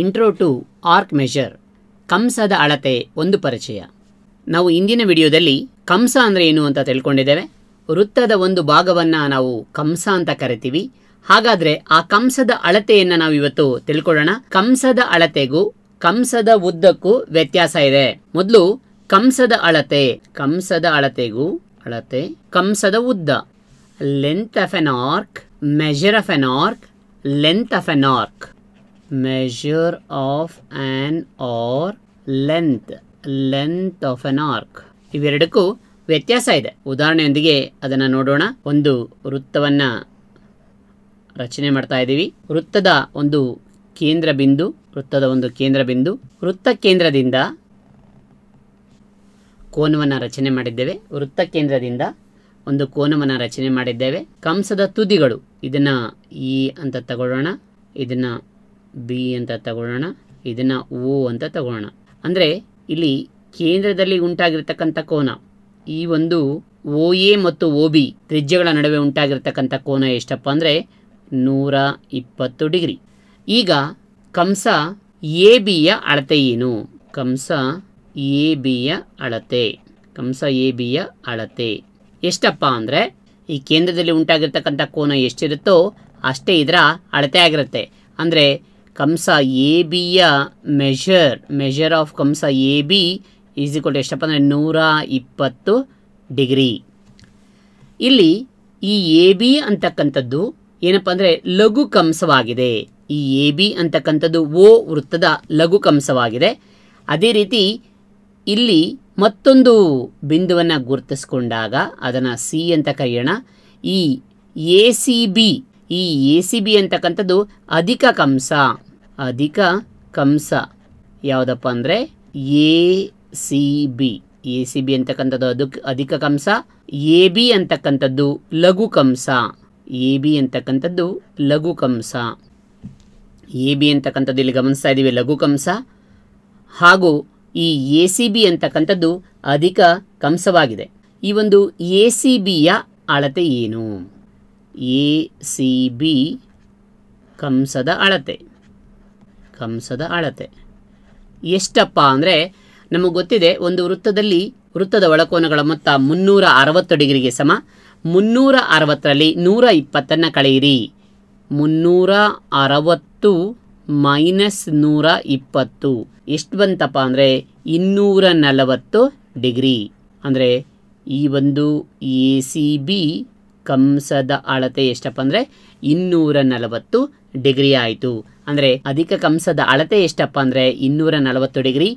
intro to arc measure ಕಂಸದ ಅಳತೆ ಒಂದು ಪರಿಚಯ ನಾವು ಇಂದಿನ ವಿಡಿಯೋದಲ್ಲಿ ಕಂಸ ಅಂದರೆ ಏನು ಅಂತ ತಿಳ್ಕೊಂಡಿದ್ದೇವೆ ವೃತ್ತದ ಒಂದು ಭಾಗವನ್ನು ನಾವು ಕಂಸ ಅಂತ ಕರಿತೀವಿ ಹಾಗಾದರೆ ಆ ಕಂಸದ ಅಳತೆಯನ್ನು ನಾವು ಇವತ್ತು ತಿಳ್ಕೊಳ್ಳೋಣ ಕಂಸದ ಅಳತೆಗೂ ಕಂಸದ ಉದ್ದಕ್ಕೂ ವ್ಯತ್ಯಾಸ ಇದೆ ಮೊದಲು ಕಂಸದ ಅಳತೆ ಕಂಸದ ಅಳತೆಗೂ ಅಳತೆ ಕಂಸದ ಉದ್ದ length of an arc measure of an arc length of an arc measure of an arc length length of an arc ಇವೆರಡಕ್ಕೂ ವ್ಯತ್ಯಾಸ ಇದೆ ಉದಾಹರಣೆಯೊಂದಿಗೆ ಅದನ್ನು ನೋಡೋಣ ಒಂದು ವೃತ್ತವನ್ನು ರಚನೆ ಮಾಡ್ತಾ ಇದ್ದೀವಿ ವೃತ್ತದ ಒಂದು ಕೇಂದ್ರ ಬಿಂದು ವೃತ್ತದ ಒಂದು ಕೇಂದ್ರ ಬಿಂದು ವೃತ್ತ ಕೇಂದ್ರದಿಂದ ಕೋನವನ್ನು ರಚನೆ ಮಾಡಿದ್ದೇವೆ ವೃತ್ತ ಕೇಂದ್ರದಿಂದ ಒಂದು ಕೋನವನ್ನು ರಚನೆ ಮಾಡಿದ್ದೇವೆ ಕಂಸದ ತುದಿಗಳು ಇದನ್ನು ಈ e ಅಂತ ತಗೊಳ್ಳೋಣ ಇದನ್ನು ಬಿ ಅಂತ ತಗೊಳ್ಳೋಣ ಇದನ್ನು ಓ ಅಂತ ತಗೊಳ್ಳೋಣ ಅಂದರೆ ಇಲ್ಲಿ ಕೇಂದ್ರದಲ್ಲಿ ಉಂಟಾಗಿರ್ತಕ್ಕಂಥ ಕೋನ ಈ ಒಂದು ಓ ಎ ಮತ್ತು ಓ ಬಿ ತ್ರಿಜ್ಯಗಳ ನಡುವೆ ಉಂಟಾಗಿರ್ತಕ್ಕಂಥ ಕೋನ ಎಷ್ಟಪ್ಪ ಅಂದರೆ ನೂರ ಇಪ್ಪತ್ತು ಡಿಗ್ರಿ ಈಗ ಕಂಸ ಎ ಬಿಯ ಅಳತೆ ಏನು ಕಂಸ ಎ ಬಿಯ ಅಳತೆ ಕಂಸ ಎ ಬಿಯ ಅಳತೆ ಎಷ್ಟಪ್ಪ ಅಂದರೆ ಈ ಕೇಂದ್ರದಲ್ಲಿ ಉಂಟಾಗಿರ್ತಕ್ಕಂಥ ಕೋನ ಎಷ್ಟಿರುತ್ತೋ ಅಷ್ಟೇ ಇದರ ಅಳತೆ ಆಗಿರುತ್ತೆ ಅಂದರೆ ಕಂಸ ಎ ಬಿಯ ಮೆಷರ್ ಮೆಷರ್ ಆಫ್ ಕಂಸ A B is equal to ಎಷ್ಟಪ್ಪ ಅಂದರೆ ನೂರ ಇಪ್ಪತ್ತು ಡಿಗ್ರಿ ಇಲ್ಲಿ ಈ ಎ ಬಿ ಅಂತಕ್ಕಂಥದ್ದು ಏನಪ್ಪ ಅಂದರೆ ಲಘು ಕಂಸವಾಗಿದೆ ಈ ಎ ಬಿ ಅಂತಕ್ಕಂಥದ್ದು ಓ ವೃತ್ತದ ಲಘು ಕಂಸವಾಗಿದೆ ಅದೇ ರೀತಿ ಇಲ್ಲಿ ಮತ್ತೊಂದು ಬಿಂದುವನ್ನು ಗುರುತಿಸ್ಕೊಂಡಾಗ ಅದನ್ನು ಸಿ ಅಂತ ಕರೆಯೋಣ ಈ ಎ ಸಿ ಬಿ ಈ ಎ ಸಿ ಬಿ ಅಂತಕ್ಕಂಥದ್ದು ಅಧಿಕ ಕಂಸ ಅಧಿಕ ಕಂಸ ಯಾವುದಪ್ಪ ಅಂದರೆ A C B A C B ಅಂತಕ್ಕಂಥದ್ದು ಅದಕ್ಕೆ ಅಧಿಕ ಕಂಸ ಎ ಬಿ ಅಂತಕ್ಕಂಥದ್ದು ಲಘು ಕಂಸ ಎ ಬಿ ಅಂತಕ್ಕಂಥದ್ದು ಲಘು ಕಂಸ ಎ ಬಿ ಅಂತಕ್ಕಂಥದ್ದು ಇಲ್ಲಿ ಗಮನಿಸ್ತಾ ಇದ್ದೀವಿ ಲಘು ಕಂಸ ಹಾಗೂ ಈ ಎ ಸಿ ಬಿ ಅಂತಕ್ಕಂಥದ್ದು ಅಧಿಕ ಕಂಸವಾಗಿದೆ ಈ ಒಂದು ಎ ಸಿ ಬಿಯ ಅಳತೆ ಏನು ಎ ಸಿ ಬಿ ಕಂಸದ ಅಳತೆ ಕಂಸದ ಅಳತೆ ಎಷ್ಟಪ್ಪ ಅಂದರೆ ನಮಗೆ ಗೊತ್ತಿದೆ ಒಂದು ವೃತ್ತದಲ್ಲಿ ವೃತ್ತದ ಒಳಕೋನಗಳ ಮೊತ್ತ ಮುನ್ನೂರ ಅರವತ್ತು ಡಿಗ್ರಿಗೆ ಸಮ ಮುನ್ನೂರ ಅರವತ್ತರಲ್ಲಿ ನೂರ ಇಪ್ಪತ್ತನ್ನು ಕಳೆಯಿರಿ ಮುನ್ನೂರ ಅರವತ್ತು ಮೈನಸ್ ನೂರ ಇಪ್ಪತ್ತು ಎಷ್ಟು ಬಂತಪ್ಪ ಅಂದರೆ ಇನ್ನೂರ ನಲವತ್ತು ಡಿಗ್ರಿ ಅಂದರೆ ಈ ಒಂದು ಎ ಸಿ ಬಿ ಕಂಸದ ಅಳತೆ ಎಷ್ಟಪ್ಪ ಅಂದರೆ ಇನ್ನೂರ ನಲವತ್ತು ಡಿಗ್ರಿ ಆಯಿತು ಅಂದರೆ ಅಧಿಕ ಕಂಸದ ಅಳತೆ ಎಷ್ಟಪ್ಪ ಅಂದರೆ ಇನ್ನೂರ ನಲವತ್ತು ಡಿಗ್ರಿ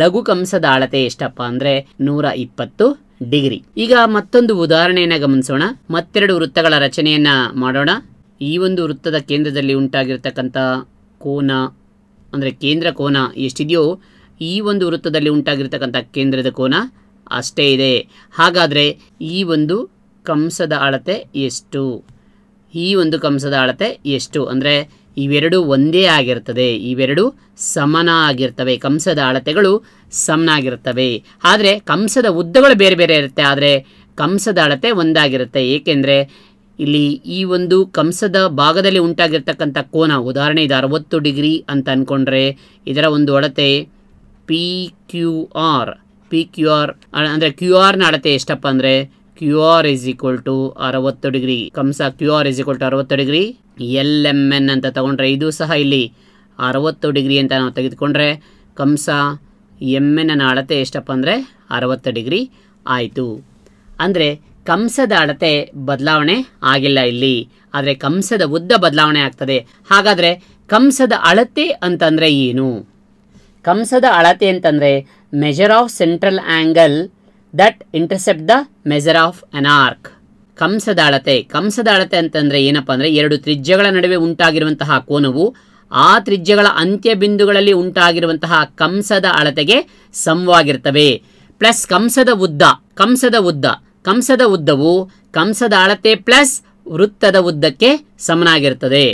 ಲಘು ಕಂಸದ ಅಳತೆ ಎಷ್ಟಪ್ಪ ಅಂದರೆ ನೂರ ಇಪ್ಪತ್ತು ಡಿಗ್ರಿ ಈಗ ಮತ್ತೊಂದು ಉದಾಹರಣೆಯನ್ನು ಗಮನಿಸೋಣ ಮತ್ತೆರಡು ವೃತ್ತಗಳ ರಚನೆಯನ್ನ ಮಾಡೋಣ ಈ ಒಂದು ವೃತ್ತದ ಕೇಂದ್ರದಲ್ಲಿ ಉಂಟಾಗಿರ್ತಕ್ಕಂಥ ಕೋನ ಅಂದರೆ ಕೇಂದ್ರ ಕೋನ ಎಷ್ಟಿದೆಯೋ ಈ ಒಂದು ವೃತ್ತದಲ್ಲಿ ಉಂಟಾಗಿರ್ತಕ್ಕಂಥ ಕೇಂದ್ರದ ಕೋನ ಅಷ್ಟೇ ಇದೆ ಹಾಗಾದರೆ ಈ ಒಂದು ಕಂಸದ ಅಳತೆ ಎಷ್ಟು ಈ ಒಂದು ಕಂಸದ ಅಳತೆ ಎಷ್ಟು ಅಂದರೆ ಇವೆರಡು ಒಂದೇ ಆಗಿರ್ತದೆ ಇವೆರಡು ಆಗಿರ್ತವೆ ಕಂಸದ ಅಳತೆಗಳು ಸಮನಾಗಿರ್ತವೆ ಆದರೆ ಕಂಸದ ಉದ್ದಗಳು ಬೇರೆ ಬೇರೆ ಇರುತ್ತೆ ಆದರೆ ಕಂಸದ ಅಳತೆ ಒಂದಾಗಿರುತ್ತೆ ಏಕೆಂದರೆ ಇಲ್ಲಿ ಈ ಒಂದು ಕಂಸದ ಭಾಗದಲ್ಲಿ ಉಂಟಾಗಿರ್ತಕ್ಕಂಥ ಕೋನ ಉದಾಹರಣೆ ಇದು ಅರವತ್ತು ಡಿಗ್ರಿ ಅಂತ ಅಂದ್ಕೊಂಡ್ರೆ ಇದರ ಒಂದು ಅಳತೆ P Q R P Q R ಅಂದರೆ ಕ್ಯೂ ಆರ್ನ ಅಳತೆ ಎಷ್ಟಪ್ಪ ಅಂದರೆ Q R is equal to ಅರವತ್ತು ಡಿಗ್ರಿ ಕಂಸ Q R is equal to ಅರವತ್ತು ಡಿಗ್ರಿ ಎಲ್ ಎಮ್ ಎನ್ ಅಂತ ತಗೊಂಡ್ರೆ ಇದು ಸಹ ಇಲ್ಲಿ ಅರವತ್ತು ಡಿಗ್ರಿ ಅಂತ ನಾವು ತೆಗೆದುಕೊಂಡ್ರೆ ಕಂಸ ಎಮ್ ಎನ್ನ ಅಳತೆ ಎಷ್ಟಪ್ಪ ಅಂದರೆ ಅರವತ್ತು ಡಿಗ್ರಿ ಆಯಿತು ಅಂದರೆ ಕಂಸದ ಅಳತೆ ಬದಲಾವಣೆ ಆಗಿಲ್ಲ ಇಲ್ಲಿ ಆದರೆ ಕಂಸದ ಉದ್ದ ಬದಲಾವಣೆ ಆಗ್ತದೆ ಹಾಗಾದರೆ ಕಂಸದ ಅಳತೆ ಅಂತಂದರೆ ಏನು ಕಂಸದ ಅಳತೆ ಅಂತಂದರೆ measure of central angle that intercept the measure of an arc ಕಂಸದ ಅಳತೆ ಕಂಸದ ಅಳತೆ ಅಂತಂದ್ರೆ ಏನಪ್ಪ ಅಂದರೆ ಎರಡು ತ್ರಿಜ್ಯಗಳ ನಡುವೆ ಉಂಟಾಗಿರುವಂತಹ ಕೋನವು ಆ ತ್ರಿಜ್ಯಗಳ ಅಂತ್ಯ ಬಿಂದುಗಳಲ್ಲಿ ಉಂಟಾಗಿರುವಂತಹ ಕಂಸದ ಅಳತೆಗೆ ಸಮವಾಗಿರ್ತವೆ ಪ್ಲಸ್ ಕಂಸದ ಉದ್ದ ಕಂಸದ ಉದ್ದ ಕಂಸದ ಉದ್ದವು ಕಂಸದ ಅಳತೆ ಪ್ಲಸ್ ವೃತ್ತದ ಉದ್ದಕ್ಕೆ ಸಮನಾಗಿರ್ತದೆ